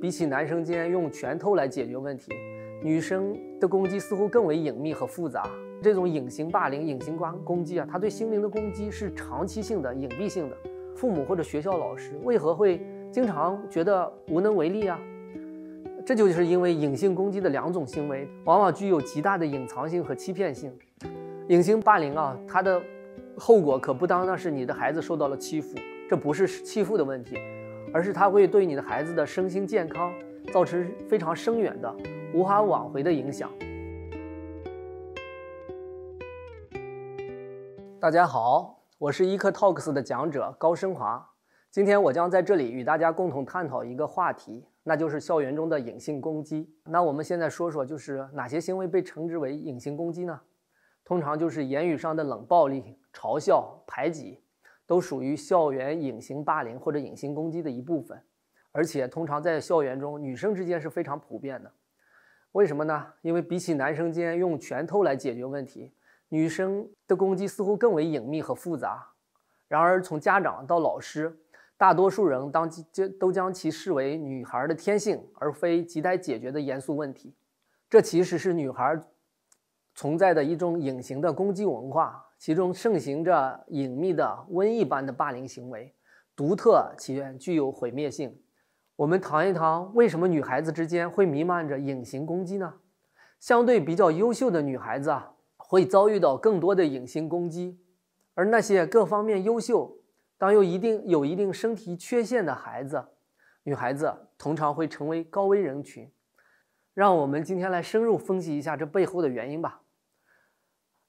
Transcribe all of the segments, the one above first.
比起男生间用拳头来解决问题，女生的攻击似乎更为隐秘和复杂。这种隐形霸凌、隐形攻攻击啊，它对心灵的攻击是长期性的、隐蔽性的。父母或者学校老师为何会经常觉得无能为力啊？这就是因为隐性攻击的两种行为往往具有极大的隐藏性和欺骗性。隐形霸凌啊，它的后果可不当单是你的孩子受到了欺负，这不是欺负的问题。而是它会对你的孩子的身心健康造成非常深远的、无法挽回的影响。大家好，我是 EcoTalks 的讲者高升华。今天我将在这里与大家共同探讨一个话题，那就是校园中的隐性攻击。那我们现在说说，就是哪些行为被称之为隐性攻击呢？通常就是言语上的冷暴力、嘲笑、排挤。都属于校园隐形霸凌或者隐形攻击的一部分，而且通常在校园中女生之间是非常普遍的。为什么呢？因为比起男生间用拳头来解决问题，女生的攻击似乎更为隐秘和复杂。然而，从家长到老师，大多数人当即将都将其视为女孩的天性，而非亟待解决的严肃问题。这其实是女孩。存在的一种隐形的攻击文化，其中盛行着隐秘的瘟疫般的霸凌行为，独特且具有毁灭性。我们谈一谈为什么女孩子之间会弥漫着隐形攻击呢？相对比较优秀的女孩子啊，会遭遇到更多的隐形攻击，而那些各方面优秀但又一定有一定身体缺陷的孩子，女孩子通常会成为高危人群。让我们今天来深入分析一下这背后的原因吧。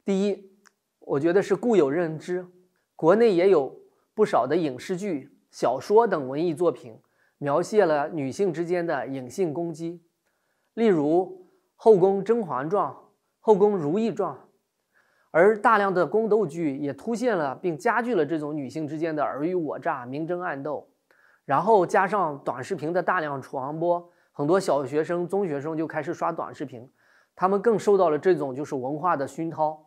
第一，我觉得是固有认知。国内也有不少的影视剧、小说等文艺作品，描写了女性之间的隐性攻击，例如《后宫甄嬛传》《后宫如懿传》，而大量的宫斗剧也凸现了并加剧了这种女性之间的尔虞我诈、明争暗斗。然后加上短视频的大量传播，很多小学生、中学生就开始刷短视频，他们更受到了这种就是文化的熏陶。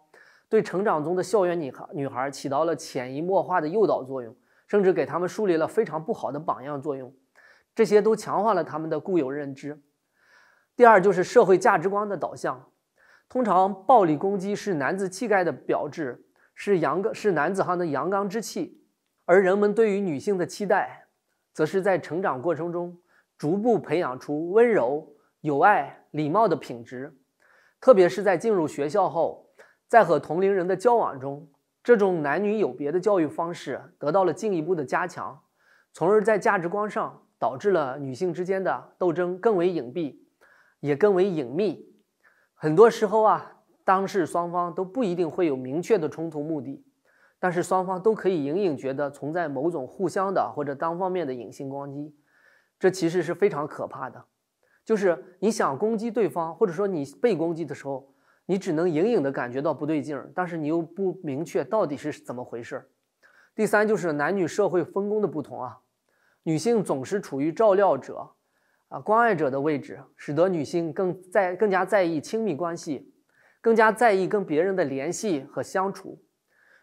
对成长中的校园女孩女儿起到了潜移默化的诱导作用，甚至给他们树立了非常不好的榜样作用，这些都强化了他们的固有认知。第二就是社会价值观的导向，通常暴力攻击是男子气概的标志，是阳刚是男子汉的阳刚之气，而人们对于女性的期待，则是在成长过程中逐步培养出温柔、友爱、礼貌的品质，特别是在进入学校后。在和同龄人的交往中，这种男女有别的教育方式得到了进一步的加强，从而在价值观上导致了女性之间的斗争更为隐蔽，也更为隐秘。很多时候啊，当事双方都不一定会有明确的冲突目的，但是双方都可以隐隐觉得存在某种互相的或者单方面的隐性攻击。这其实是非常可怕的，就是你想攻击对方，或者说你被攻击的时候。你只能隐隐的感觉到不对劲儿，但是你又不明确到底是怎么回事儿。第三就是男女社会分工的不同啊，女性总是处于照料者啊、关爱者的位置，使得女性更在更加在意亲密关系，更加在意跟别人的联系和相处。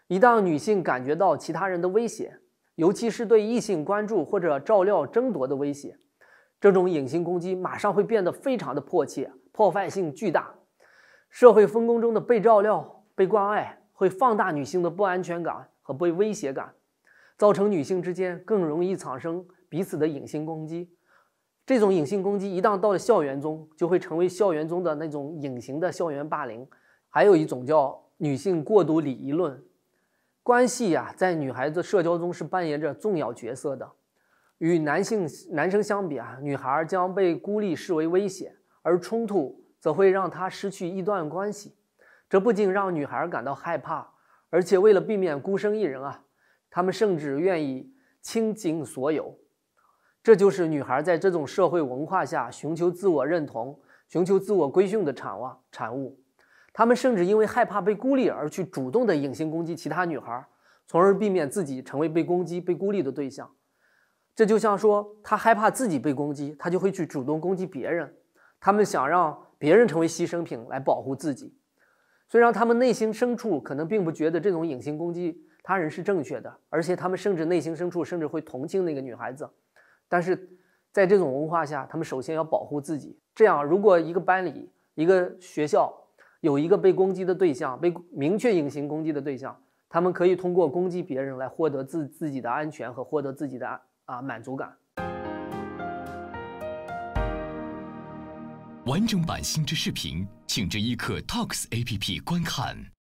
一旦女性感觉到其他人的威胁，尤其是对异性关注或者照料争夺的威胁，这种隐形攻击马上会变得非常的迫切，破坏性巨大。社会分工中的被照料、被关爱，会放大女性的不安全感和被威胁感，造成女性之间更容易产生彼此的隐性攻击。这种隐性攻击一旦到了校园中，就会成为校园中的那种隐形的校园霸凌。还有一种叫女性过度礼仪论关系啊，在女孩子社交中是扮演着重要角色的。与男性男生相比啊，女孩将被孤立视为威胁，而冲突。则会让他失去一段关系，这不仅让女孩感到害怕，而且为了避免孤身一人啊，他们甚至愿意倾尽所有。这就是女孩在这种社会文化下寻求自我认同、寻求自我规训的产望产物。他们甚至因为害怕被孤立而去主动的隐性攻击其他女孩，从而避免自己成为被攻击、被孤立的对象。这就像说，他害怕自己被攻击，他就会去主动攻击别人。他们想让。别人成为牺牲品来保护自己，虽然他们内心深处可能并不觉得这种隐形攻击他人是正确的，而且他们甚至内心深处甚至会同情那个女孩子，但是在这种文化下，他们首先要保护自己。这样，如果一个班里、一个学校有一个被攻击的对象，被明确隐形攻击的对象，他们可以通过攻击别人来获得自自己的安全和获得自己的啊满足感。完整版新剧视频，请至一刻 Talks A P P 观看。